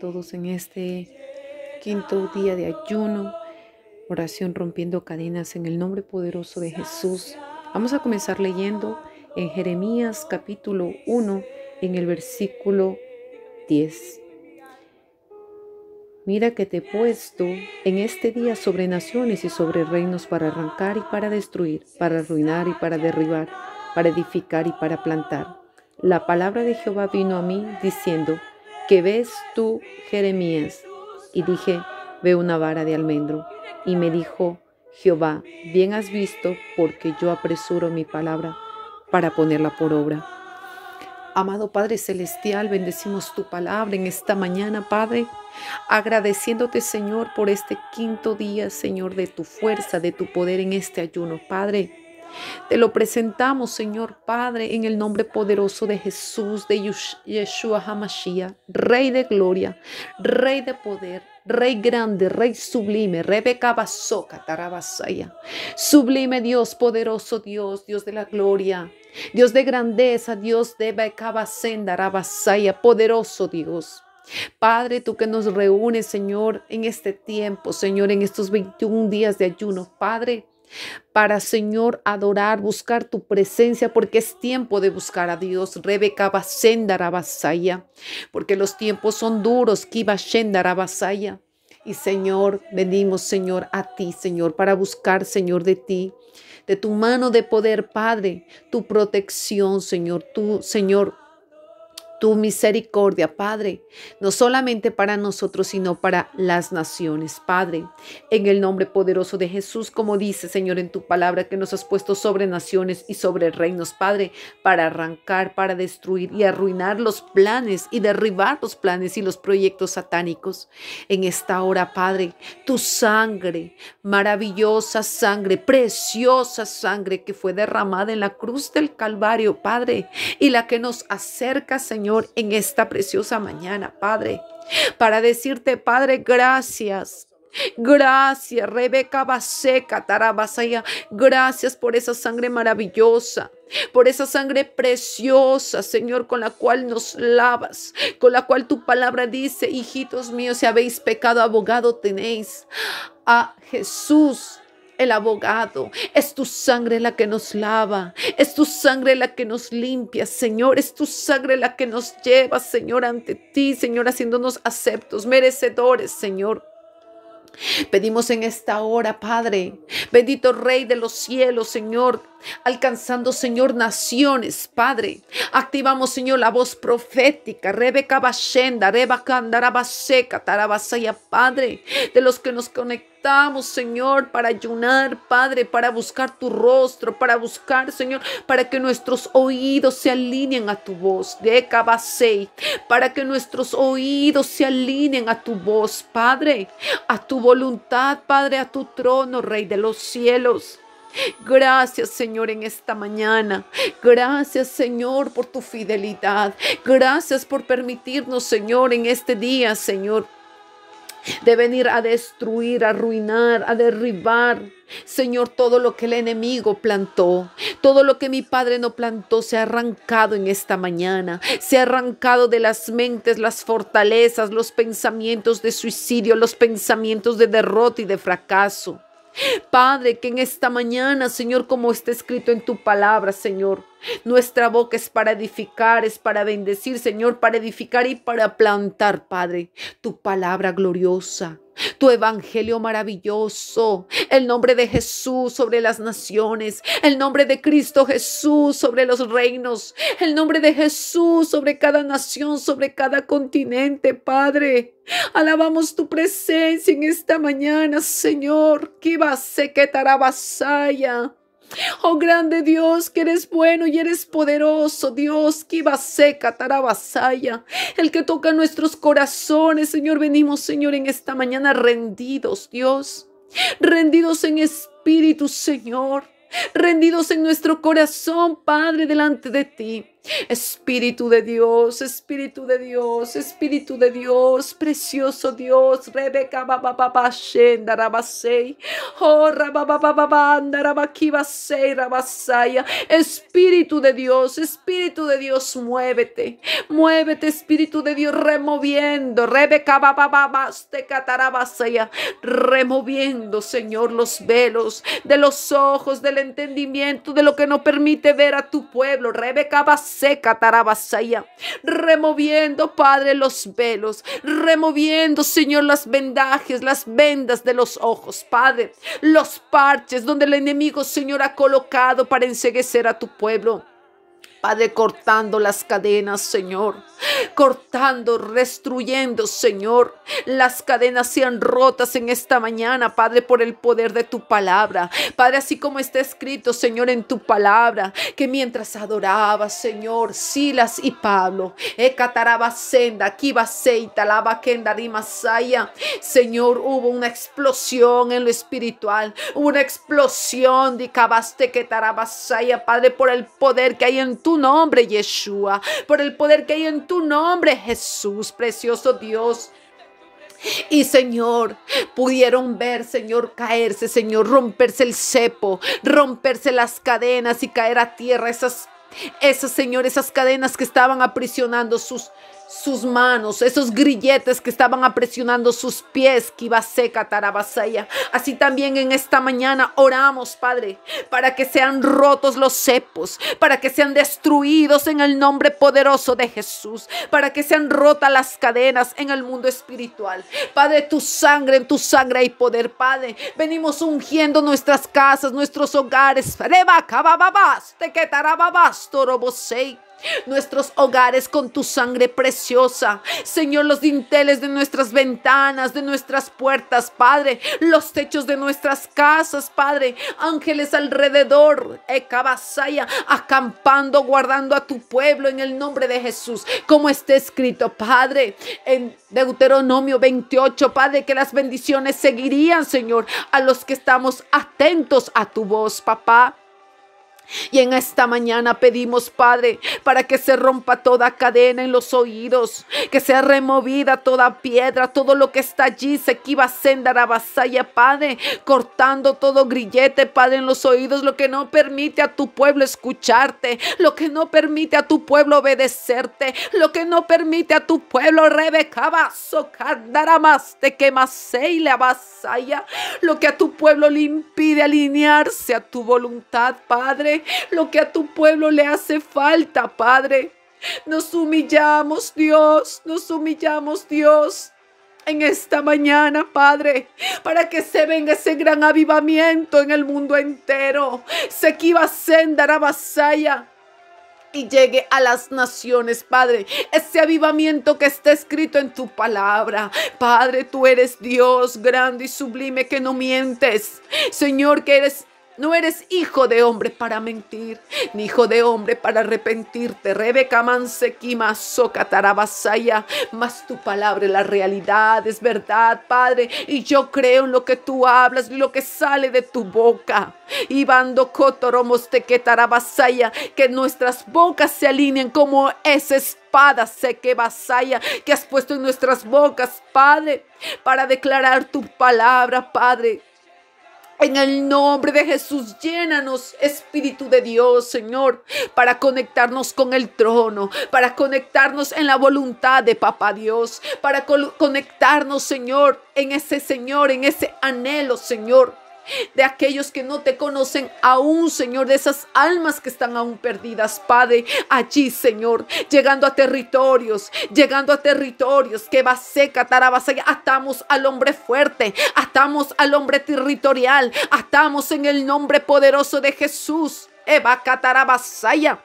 todos en este quinto día de ayuno, oración rompiendo cadenas en el nombre poderoso de Jesús. Vamos a comenzar leyendo en Jeremías capítulo 1 en el versículo 10. Mira que te he puesto en este día sobre naciones y sobre reinos para arrancar y para destruir, para arruinar y para derribar, para edificar y para plantar. La palabra de Jehová vino a mí diciendo, ¿qué ves tú, Jeremías? Y dije, Ve una vara de almendro. Y me dijo, Jehová, bien has visto, porque yo apresuro mi palabra para ponerla por obra. Amado Padre Celestial, bendecimos tu palabra en esta mañana, Padre, agradeciéndote, Señor, por este quinto día, Señor, de tu fuerza, de tu poder en este ayuno, Padre. Te lo presentamos, Señor Padre, en el nombre poderoso de Jesús, de Yeshua Hamashiach, Rey de gloria, Rey de poder, Rey grande, Rey sublime, Rebeca Basoca, Tarabasaya. Sublime Dios, poderoso Dios, Dios de la gloria, Dios de grandeza, Dios de Basenda, Rabasaya, poderoso Dios. Padre, tú que nos reúnes, Señor, en este tiempo, Señor, en estos 21 días de ayuno, Padre, para, Señor, adorar, buscar tu presencia, porque es tiempo de buscar a Dios. Rebeca Basaya, porque los tiempos son duros. a vasaya Y Señor, venimos, Señor, a ti, Señor, para buscar, Señor, de ti, de tu mano de poder, Padre, tu protección, Señor, tu, Señor, tu misericordia, Padre, no solamente para nosotros, sino para las naciones, Padre. En el nombre poderoso de Jesús, como dice, Señor, en tu palabra que nos has puesto sobre naciones y sobre reinos, Padre, para arrancar, para destruir y arruinar los planes y derribar los planes y los proyectos satánicos. En esta hora, Padre, tu sangre, maravillosa sangre, preciosa sangre que fue derramada en la cruz del Calvario, Padre, y la que nos acerca, Señor, en esta preciosa mañana, Padre, para decirte, Padre, gracias. Gracias, Rebeca Baseca, Tarabasaya. Gracias por esa sangre maravillosa, por esa sangre preciosa, Señor, con la cual nos lavas, con la cual tu palabra dice, hijitos míos, si habéis pecado, abogado tenéis a ah, Jesús el abogado. Es tu sangre la que nos lava. Es tu sangre la que nos limpia, Señor. Es tu sangre la que nos lleva, Señor, ante ti, Señor, haciéndonos aceptos, merecedores, Señor. Pedimos en esta hora, Padre, bendito Rey de los cielos, Señor, alcanzando, Señor, naciones, Padre. Activamos, Señor, la voz profética, Rebeca Bashenda, Rebeca Vaseca, Tarabasaya, Padre, de los que nos conectamos estamos, Señor, para ayunar, Padre, para buscar tu rostro, para buscar, Señor, para que nuestros oídos se alineen a tu voz, de para que nuestros oídos se alineen a tu voz, Padre, a tu voluntad, Padre, a tu trono, Rey de los cielos. Gracias Señor en esta mañana. Gracias Señor por tu fidelidad. Gracias por permitirnos Señor en este día Señor de venir a destruir, a arruinar, a derribar. Señor, todo lo que el enemigo plantó, todo lo que mi padre no plantó, se ha arrancado en esta mañana, se ha arrancado de las mentes, las fortalezas, los pensamientos de suicidio, los pensamientos de derrota y de fracaso. Padre, que en esta mañana, Señor, como está escrito en tu palabra, Señor, nuestra boca es para edificar, es para bendecir, Señor, para edificar y para plantar, Padre, tu palabra gloriosa tu evangelio maravilloso, el nombre de Jesús sobre las naciones, el nombre de Cristo Jesús sobre los reinos, el nombre de Jesús sobre cada nación, sobre cada continente, Padre. Alabamos tu presencia en esta mañana, Señor. que a se que vasalla. Oh grande Dios, que eres bueno y eres poderoso, Dios, que iba seca, tarabasaya, el que toca nuestros corazones, Señor, venimos, Señor, en esta mañana rendidos, Dios, rendidos en espíritu, Señor, rendidos en nuestro corazón, Padre, delante de ti. Espíritu de Dios, Espíritu de Dios, Espíritu de Dios, precioso Dios, Rebeca Baba Oh Espíritu de Dios, Espíritu de Dios, muévete, muévete, Espíritu de Dios, removiendo, Rebeca Baba removiendo, Señor, los velos de los ojos, del entendimiento, de lo que no permite ver a tu pueblo, Rebeca tarabasaya removiendo, Padre, los velos, removiendo, Señor, las vendajes, las vendas de los ojos, Padre, los parches donde el enemigo, Señor, ha colocado para enseguecer a tu pueblo. Padre, cortando las cadenas, Señor. Cortando, restruyendo, Señor. Las cadenas sean rotas en esta mañana, Padre, por el poder de tu palabra. Padre, así como está escrito, Señor, en tu palabra, que mientras adoraba, Señor, Silas y Pablo, Ecataraba senda, Seita, Lava Masaya, Señor, hubo una explosión en lo espiritual, una explosión de Cabaste, Tarabasaya, Padre, por el poder que hay en tu nombre, Yeshua, por el poder que hay en tu nombre, Jesús, precioso Dios. Y Señor, pudieron ver, Señor, caerse, Señor, romperse el cepo, romperse las cadenas y caer a tierra esas, esas, Señor, esas cadenas que estaban aprisionando sus, sus manos, esos grilletes que estaban apresionando sus pies, que iba seca tarabasaya. Así también en esta mañana oramos, Padre, para que sean rotos los cepos, para que sean destruidos en el nombre poderoso de Jesús, para que sean rotas las cadenas en el mundo espiritual. Padre, tu sangre, en tu sangre hay poder, Padre. Venimos ungiendo nuestras casas, nuestros hogares. Reba, que te quetarababas, torobosei nuestros hogares con tu sangre preciosa. Señor, los dinteles de nuestras ventanas, de nuestras puertas, Padre, los techos de nuestras casas, Padre, ángeles alrededor, acampando, guardando a tu pueblo en el nombre de Jesús, como está escrito, Padre, en Deuteronomio 28, Padre, que las bendiciones seguirían, Señor, a los que estamos atentos a tu voz, papá. Y en esta mañana pedimos, Padre, para que se rompa toda cadena en los oídos, que sea removida toda piedra, todo lo que está allí, se sequiva senda, vasalla, Padre, cortando todo grillete, Padre, en los oídos, lo que no permite a tu pueblo escucharte, lo que no permite a tu pueblo obedecerte, lo que no permite a tu pueblo, Rebeca, más te quemase y le vasalla, lo que a tu pueblo le impide alinearse a tu voluntad, Padre. lo que a tu pueblo le hace falta, Padre. Nos humillamos, Dios, nos humillamos, Dios en esta mañana, Padre, para que se venga ese gran avivamiento en el mundo entero. Sequiva senda, vasaya. y llegue a las naciones, Padre. Ese avivamiento que está escrito en tu palabra. Padre, tú eres Dios grande y sublime que no mientes. Señor, que eres no eres hijo de hombre para mentir, ni hijo de hombre para arrepentirte. Rebeca Mansequima, Socatarabasaya, mas tu palabra la realidad, es verdad, Padre. Y yo creo en lo que tú hablas y lo que sale de tu boca. Ibando Cotoromos Tequetarabasaya, que nuestras bocas se alineen como esa espada seque que has puesto en nuestras bocas, Padre, para declarar tu palabra, Padre. En el nombre de Jesús, llénanos, Espíritu de Dios, Señor, para conectarnos con el trono, para conectarnos en la voluntad de Papá Dios, para conectarnos, Señor, en ese Señor, en ese anhelo, Señor, de aquellos que no te conocen aún, Señor, de esas almas que están aún perdidas, Padre, allí, Señor, llegando a territorios, llegando a territorios que va seca, tarabasaya, atamos al hombre fuerte, atamos al hombre territorial, atamos en el nombre poderoso de Jesús, Eva Catarabasaya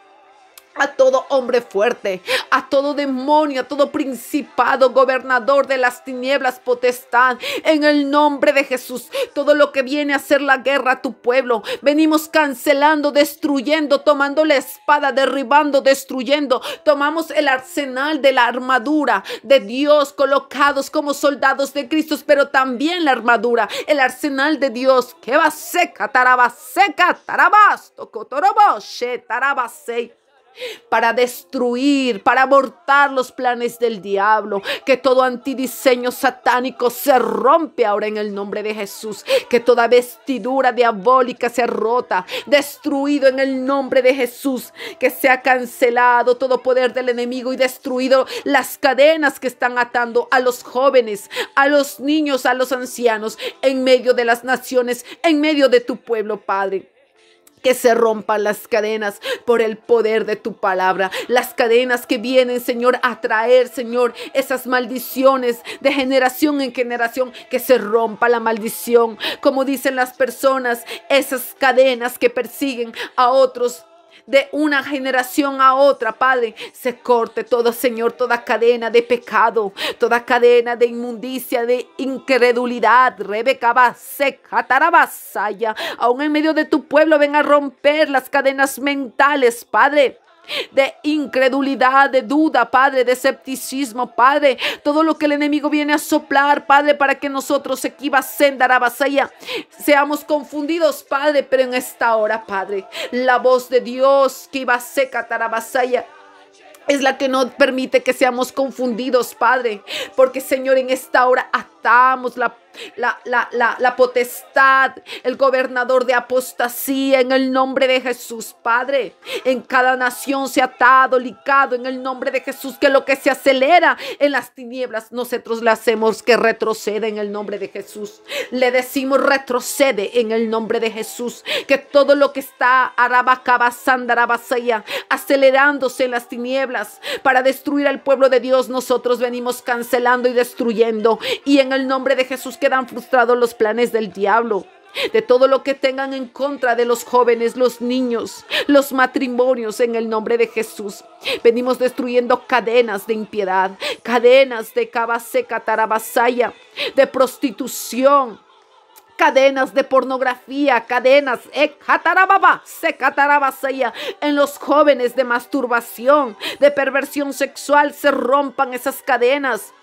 a todo hombre fuerte, a todo demonio, a todo principado, gobernador de las tinieblas, potestad, en el nombre de Jesús, todo lo que viene a hacer la guerra a tu pueblo, venimos cancelando, destruyendo, tomando la espada, derribando, destruyendo, tomamos el arsenal de la armadura de Dios, colocados como soldados de Cristo, pero también la armadura, el arsenal de Dios, que va seca, tarabaseca, tarabas, tarabas, tocotorobos, tarabasei para destruir, para abortar los planes del diablo. Que todo antidiseño satánico se rompe ahora en el nombre de Jesús. Que toda vestidura diabólica se rota, destruido en el nombre de Jesús. Que sea cancelado todo poder del enemigo y destruido las cadenas que están atando a los jóvenes, a los niños, a los ancianos, en medio de las naciones, en medio de tu pueblo, Padre que se rompan las cadenas por el poder de tu palabra. Las cadenas que vienen, Señor, a traer, Señor, esas maldiciones de generación en generación, que se rompa la maldición. Como dicen las personas, esas cadenas que persiguen a otros de una generación a otra, Padre. Se corte todo, Señor, toda cadena de pecado, toda cadena de inmundicia, de incredulidad. Rebeca Baseca, Tarabasaya, aún en medio de tu pueblo, ven a romper las cadenas mentales, Padre de incredulidad, de duda, Padre, de escepticismo, Padre. Todo lo que el enemigo viene a soplar, Padre, para que nosotros, seamos confundidos, Padre, pero en esta hora, Padre, la voz de Dios, que iba seca Tarabasaya es la que no permite que seamos confundidos, Padre. Porque, Señor, en esta hora a la, la, la, potestad, el gobernador de apostasía en el nombre de Jesús, Padre. En cada nación se ha atado, licado en el nombre de Jesús, que lo que se acelera en las tinieblas, nosotros le hacemos que retroceda en el nombre de Jesús. Le decimos retrocede en el nombre de Jesús, que todo lo que está arabacabasandarabasaya, acelerándose en las tinieblas para destruir al pueblo de Dios, nosotros venimos cancelando y destruyendo. Y en el nombre de Jesús quedan frustrados los planes del diablo de todo lo que tengan en contra de los jóvenes, los niños, los matrimonios en el nombre de Jesús. Venimos destruyendo cadenas de impiedad, cadenas de cabaseca, tarabasaya, de prostitución. Cadenas de pornografía, cadenas eh, catarabasaya en los jóvenes de masturbación, de perversión sexual, se rompan esas cadenas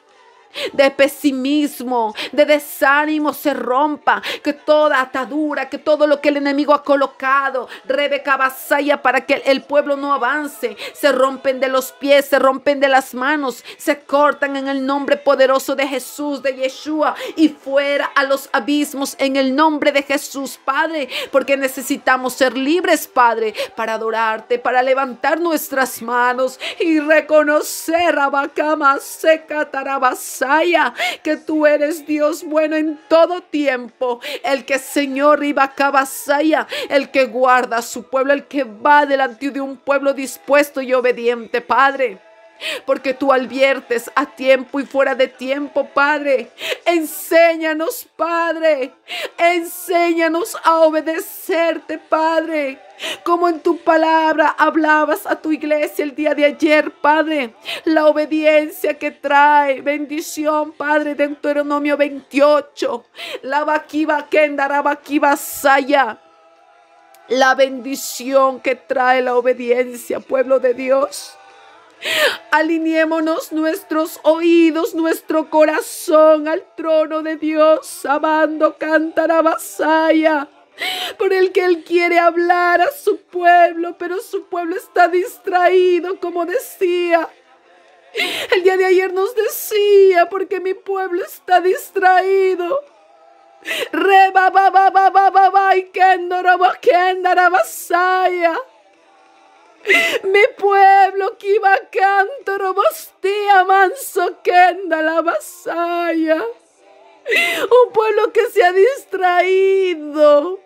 de pesimismo, de desánimo se rompa, que toda atadura, que todo lo que el enemigo ha colocado, Rebeca vasalla para que el pueblo no avance, se rompen de los pies, se rompen de las manos, se cortan en el nombre poderoso de Jesús, de Yeshua y fuera a los abismos en el nombre de Jesús, Padre, porque necesitamos ser libres, Padre, para adorarte, para levantar nuestras manos y reconocer, Abacama, Seca, Tarabas que tú eres Dios bueno en todo tiempo, el que Señor iba Basaya, el que guarda a su pueblo, el que va delante de un pueblo dispuesto y obediente, Padre porque tú adviertes a tiempo y fuera de tiempo, Padre. Enséñanos, Padre. Enséñanos a obedecerte, Padre como en tu palabra hablabas a tu iglesia el día de ayer, Padre. La obediencia que trae bendición, Padre, de Deuteronomio 28. La vaquiva kenda, saya. La bendición que trae la obediencia, pueblo de Dios. Alineémonos nuestros oídos, nuestro corazón al trono de Dios, amando vasaya por el que Él quiere hablar a su pueblo, pero su pueblo está distraído, como decía. El día de ayer nos decía, porque mi pueblo está distraído. Reba, ba, ba, ba, ba, ba, ba, y mi pueblo vos, a manso kenda la vasalla. Un pueblo que se ha distraído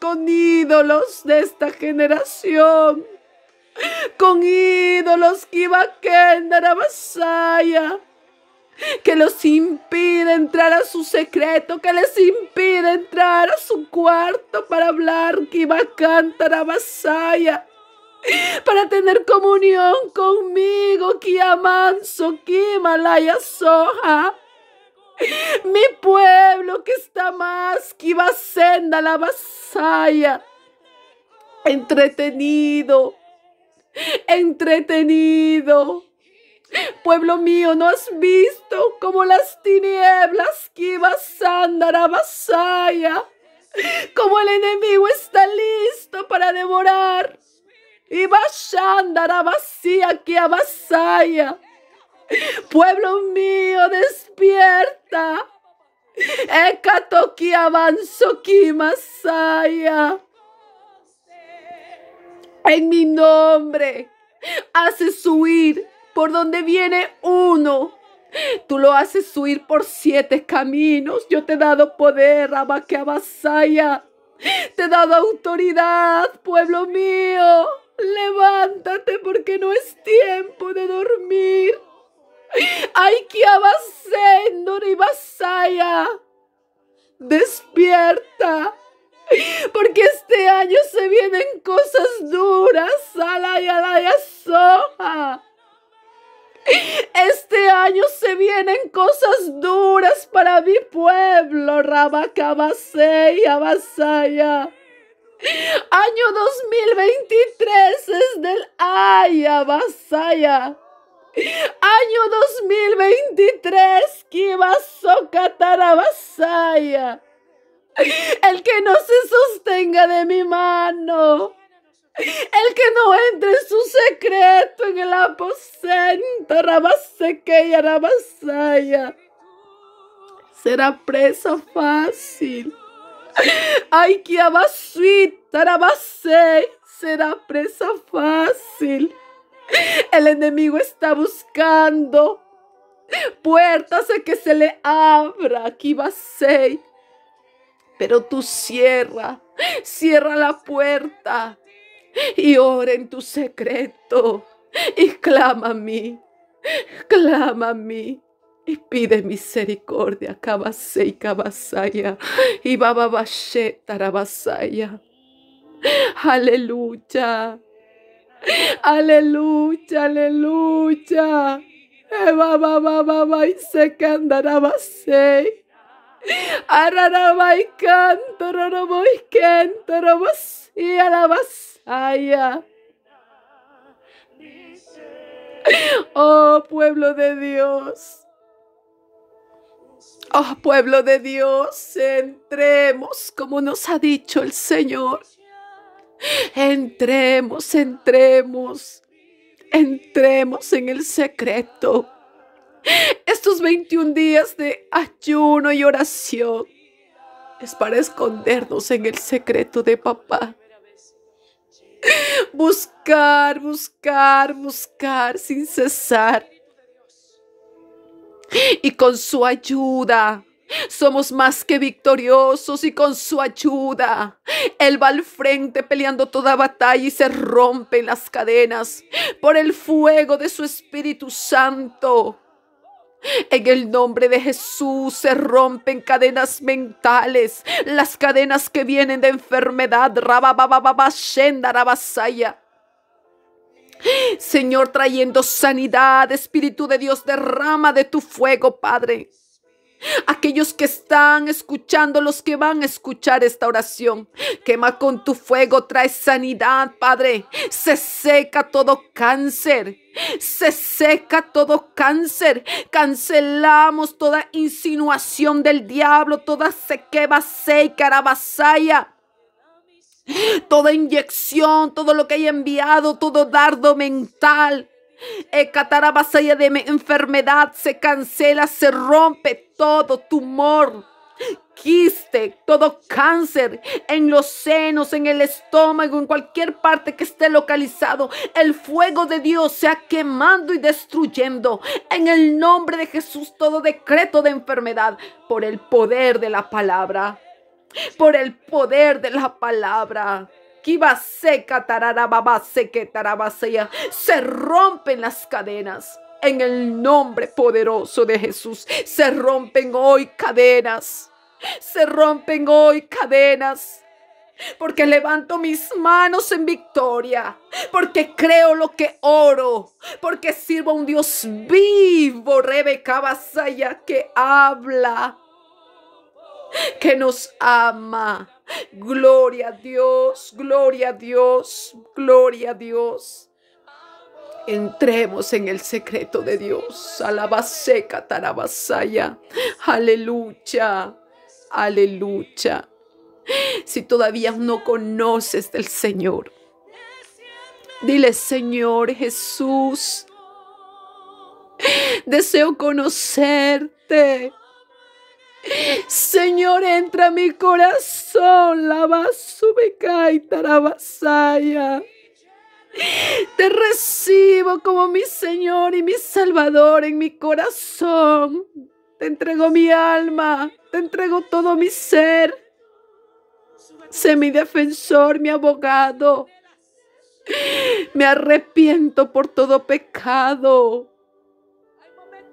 con ídolos de esta generación. Con ídolos que a la vasalla. Que los impide entrar a su secreto, que les impide entrar a su cuarto para hablar Que a la vasalla para tener comunión conmigo, Kiamanso, Malaya, Soja. Mi pueblo que está más, senda la vasalla, entretenido, entretenido. Pueblo mío, ¿no has visto como las tinieblas senda la vasalla? Como el enemigo está listo para devorar y andará vacía que avasaya, Pueblo mío, despierta. Ecato que avanzo que masaya. En mi nombre haces huir por donde viene uno. Tú lo haces huir por siete caminos. Yo te he dado poder, Abaque avasaya. Te he dado autoridad, pueblo mío. Levántate porque no es tiempo de dormir. ¡Ay, que abasendor y vasaya! ¡Despierta! Porque este año se vienen cosas duras, ala alaya, soja. Este año se vienen cosas duras para mi pueblo, y Abasaya. Año 2023 es del Aya Basaya. Año 2023, a Basaya. El que no se sostenga de mi mano. El que no entre su secreto en el aposento, la Rabasaya, será presa fácil. Ay, que será presa fácil. El enemigo está buscando puertas a que se le abra, sei Pero tú cierra, cierra la puerta y ora en tu secreto y clama a mí, clama a mí pide misericordia, cabasei, cabasaya, y Bababashe, Tarabasaya. Aleluya, aleluya, aleluya. Eva, eh, baba, baba, y se candarabasei. Ararabai canto, roroboi y Oh pueblo de Dios, Oh pueblo de Dios, entremos como nos ha dicho el Señor. Entremos, entremos, entremos en el secreto. Estos 21 días de ayuno y oración es para escondernos en el secreto de papá. Buscar, buscar, buscar sin cesar y con su ayuda somos más que victoriosos y con su ayuda. Él va al frente peleando toda batalla y se rompen las cadenas por el fuego de su Espíritu Santo. En el nombre de Jesús se rompen cadenas mentales, las cadenas que vienen de enfermedad, rabababababa, shenda, Señor, trayendo sanidad, Espíritu de Dios, derrama de tu fuego, Padre. Aquellos que están escuchando, los que van a escuchar esta oración, quema con tu fuego, trae sanidad, Padre. Se seca todo cáncer. Se seca todo cáncer. Cancelamos toda insinuación del diablo, toda sequeba seca, carabasaya. Toda inyección, todo lo que hay enviado, todo dardo mental, catarabasalla de enfermedad, se cancela, se rompe todo tumor quiste, todo cáncer en los senos, en el estómago, en cualquier parte que esté localizado. El fuego de Dios sea quemando y destruyendo. En el nombre de Jesús todo decreto de enfermedad por el poder de la palabra por el poder de la palabra. Se rompen las cadenas en el nombre poderoso de Jesús. Se rompen hoy cadenas. Se rompen hoy cadenas. Porque levanto mis manos en victoria. Porque creo lo que oro. Porque sirvo a un Dios vivo, Rebeca Basaya, que habla que nos ama. Gloria a Dios, gloria a Dios, gloria a Dios. Entremos en el secreto de Dios. Alabaseca, tarabasaya. Aleluya, aleluya. Si todavía no conoces del Señor, dile Señor Jesús, deseo conocerte. Señor, entra mi corazón, la y tarabasaya. Te recibo como mi Señor y mi Salvador en mi corazón. Te entrego mi alma, te entrego todo mi ser. Sé mi defensor, mi abogado. Me arrepiento por todo pecado.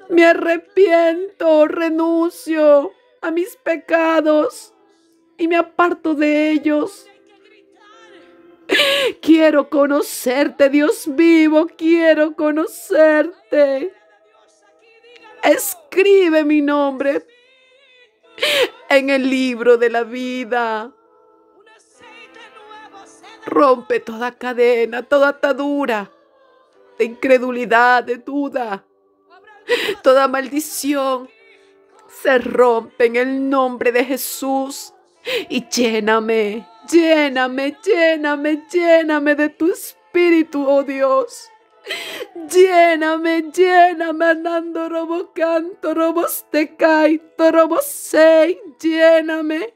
Me arrepiento, renuncio mis pecados y me aparto de ellos. Quiero conocerte, Dios vivo, quiero conocerte. Escribe mi nombre en el libro de la vida. Rompe toda cadena, toda atadura de incredulidad, de duda, toda maldición se rompe en el nombre de Jesús y lléname, lléname, lléname, lléname de tu espíritu, oh Dios. Lléname, lléname, andando Robocanto, robo Robosei, lléname.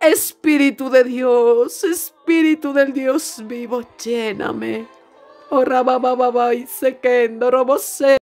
Espíritu de Dios, Espíritu del Dios vivo, lléname. Oh, Rabababa, Isekendo, Robosei.